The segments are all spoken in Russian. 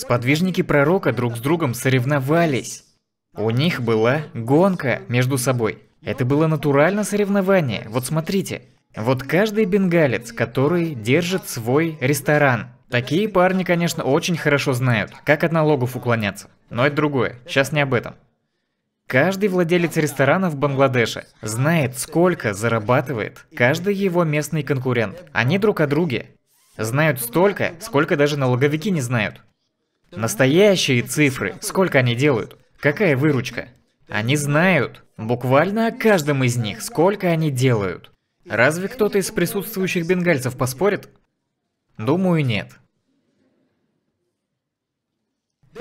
Сподвижники пророка друг с другом соревновались. У них была гонка между собой. Это было натурально соревнование. Вот смотрите. Вот каждый бенгалец, который держит свой ресторан. Такие парни, конечно, очень хорошо знают, как от налогов уклоняться. Но это другое, сейчас не об этом. Каждый владелец ресторана в Бангладеше знает, сколько зарабатывает каждый его местный конкурент. Они друг о друге знают столько, сколько даже налоговики не знают. Настоящие цифры, сколько они делают, какая выручка. Они знают буквально о каждом из них, сколько они делают. Разве кто-то из присутствующих бенгальцев поспорит? Думаю, нет.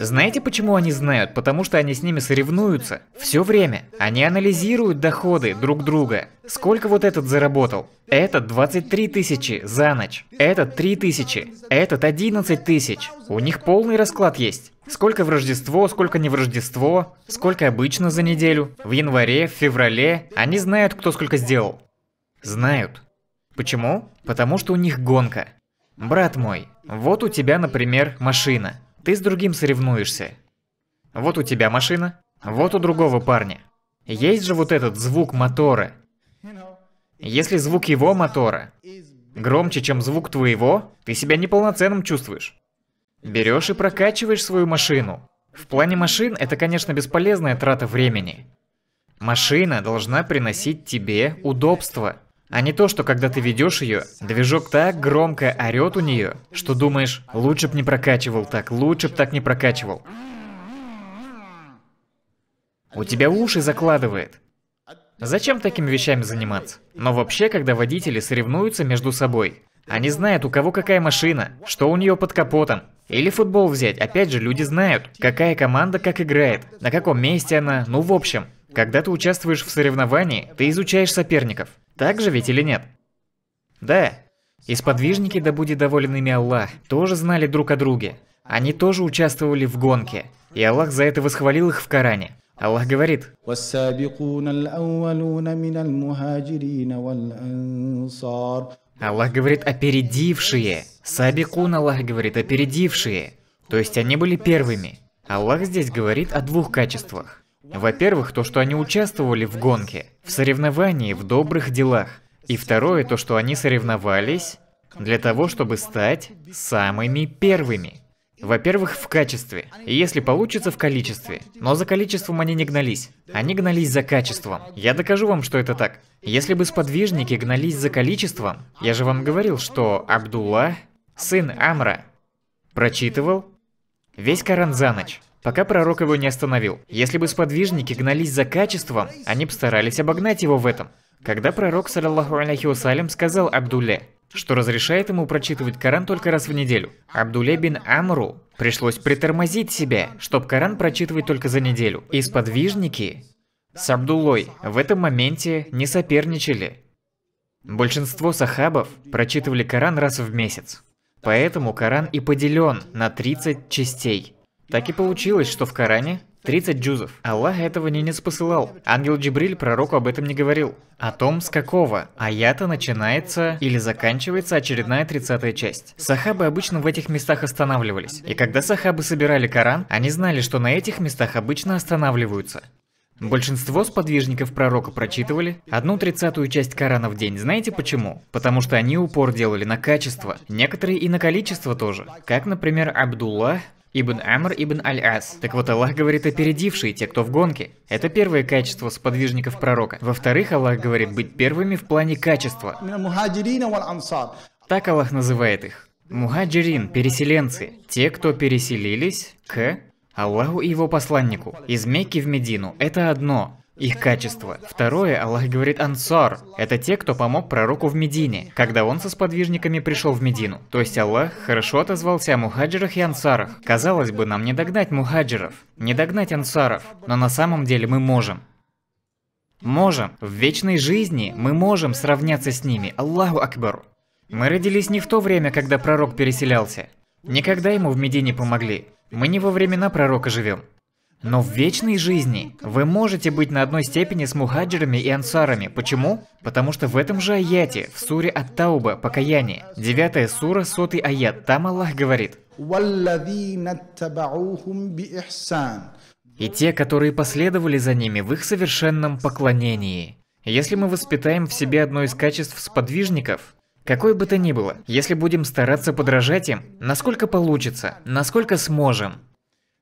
Знаете, почему они знают? Потому что они с ними соревнуются. Все время. Они анализируют доходы друг друга. Сколько вот этот заработал? Этот 23 тысячи за ночь. Этот 3 тысячи. Этот 11 тысяч. У них полный расклад есть. Сколько в Рождество, сколько не в Рождество, сколько обычно за неделю, в январе, в феврале. Они знают, кто сколько сделал. Знают. Почему? Потому что у них гонка. Брат мой, вот у тебя, например, машина. Ты с другим соревнуешься. Вот у тебя машина, вот у другого парня. Есть же вот этот звук мотора. Если звук его мотора громче, чем звук твоего, ты себя неполноценным чувствуешь. Берешь и прокачиваешь свою машину. В плане машин это, конечно, бесполезная трата времени. Машина должна приносить тебе удобство. А не то, что когда ты ведешь ее, движок так громко орет у нее, что думаешь, лучше б не прокачивал так, лучше б так не прокачивал. У тебя уши закладывает. Зачем такими вещами заниматься? Но вообще, когда водители соревнуются между собой, они знают, у кого какая машина, что у нее под капотом. Или футбол взять, опять же, люди знают, какая команда как играет, на каком месте она, ну в общем. Когда ты участвуешь в соревновании, ты изучаешь соперников. Так же ведь или нет? Да. И сподвижники, да будет доволен ими Аллах, тоже знали друг о друге. Они тоже участвовали в гонке. И Аллах за это восхвалил их в Коране. Аллах говорит, Аллах говорит «опередившие». Сабикун Аллах говорит «опередившие». То есть они были первыми. Аллах здесь говорит о двух качествах. Во-первых, то, что они участвовали в гонке, в соревновании, в добрых делах. И второе, то, что они соревновались для того, чтобы стать самыми первыми. Во-первых, в качестве, если получится, в количестве. Но за количеством они не гнались. Они гнались за качеством. Я докажу вам, что это так. Если бы сподвижники гнались за количеством, я же вам говорил, что Абдулла, сын Амра, прочитывал весь Коран за ночь пока пророк его не остановил. Если бы сподвижники гнались за качеством, они бы старались обогнать его в этом. Когда пророк, саллаху алейхи вассалям, сказал Абдуле, что разрешает ему прочитывать Коран только раз в неделю. Абдуле бин Амру пришлось притормозить себя, чтобы Коран прочитывать только за неделю. И сподвижники с Абдулой в этом моменте не соперничали. Большинство сахабов прочитывали Коран раз в месяц. Поэтому Коран и поделен на 30 частей – так и получилось, что в Коране 30 джузов. Аллах этого не не спосылал. Ангел Джибриль пророку об этом не говорил. О том, с какого аята начинается или заканчивается очередная 30 часть. Сахабы обычно в этих местах останавливались. И когда сахабы собирали Коран, они знали, что на этих местах обычно останавливаются. Большинство сподвижников пророка прочитывали одну тридцатую часть Корана в день. Знаете почему? Потому что они упор делали на качество, некоторые и на количество тоже. Как, например, Абдулла Ибн Амр ибн Аль-Ас. Так вот, Аллах говорит опередившие, те, кто в гонке. Это первое качество сподвижников пророка. Во-вторых, Аллах говорит быть первыми в плане качества. Так Аллах называет их. Мухаджирин – переселенцы. Те, кто переселились к Аллаху и его посланнику. Из Мекки в Медину – это одно их качество. Второе, Аллах говорит ансар. Это те, кто помог пророку в Медине, когда он со сподвижниками пришел в Медину. То есть Аллах хорошо отозвался о мухаджирах и ансарах. Казалось бы, нам не догнать мухаджиров, не догнать ансаров, но на самом деле мы можем. Можем. В вечной жизни мы можем сравняться с ними. Аллаху Акбар. Мы родились не в то время, когда пророк переселялся. Никогда ему в Медине помогли. Мы не во времена пророка живем. Но в вечной жизни вы можете быть на одной степени с мухаджирами и ансарами. Почему? Потому что в этом же аяте, в суре от тауба покаяние, 9 сура, 100 аят, там Аллах говорит. И те, которые последовали за ними в их совершенном поклонении. Если мы воспитаем в себе одно из качеств сподвижников, какой бы то ни было, если будем стараться подражать им, насколько получится, насколько сможем,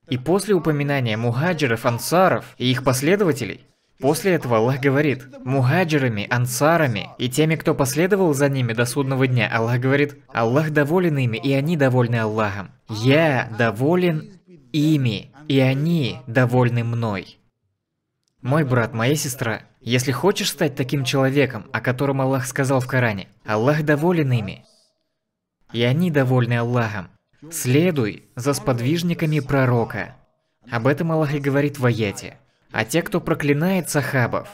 и после упоминания мухаджиров, ансаров и их последователей, После этого Аллах говорит, мухаджирами, ансарами и теми, кто последовал за ними до судного дня, Аллах говорит, Аллах доволен ими, и они довольны Аллахом. Я доволен ими, и они довольны мной. Мой брат, моя сестра, если хочешь стать таким человеком, о котором Аллах сказал в Коране, Аллах доволен ими, и они довольны Аллахом. «Следуй за сподвижниками пророка». Об этом Аллах и говорит в аяте. «А те, кто проклинает сахабов,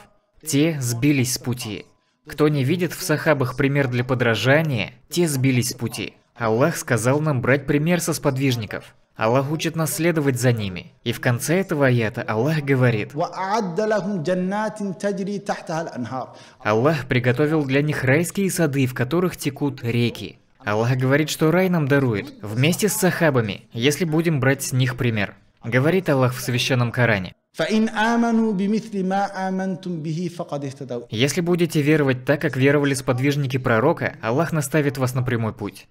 те сбились с пути. Кто не видит в сахабах пример для подражания, те сбились с пути». Аллах сказал нам брать пример со сподвижников. Аллах учит нас следовать за ними. И в конце этого аята Аллах говорит, Аллах приготовил для них райские сады, в которых текут реки. Аллах говорит, что рай нам дарует, вместе с сахабами, если будем брать с них пример. Говорит Аллах в Священном Коране. Если будете веровать так, как веровали сподвижники пророка, Аллах наставит вас на прямой путь.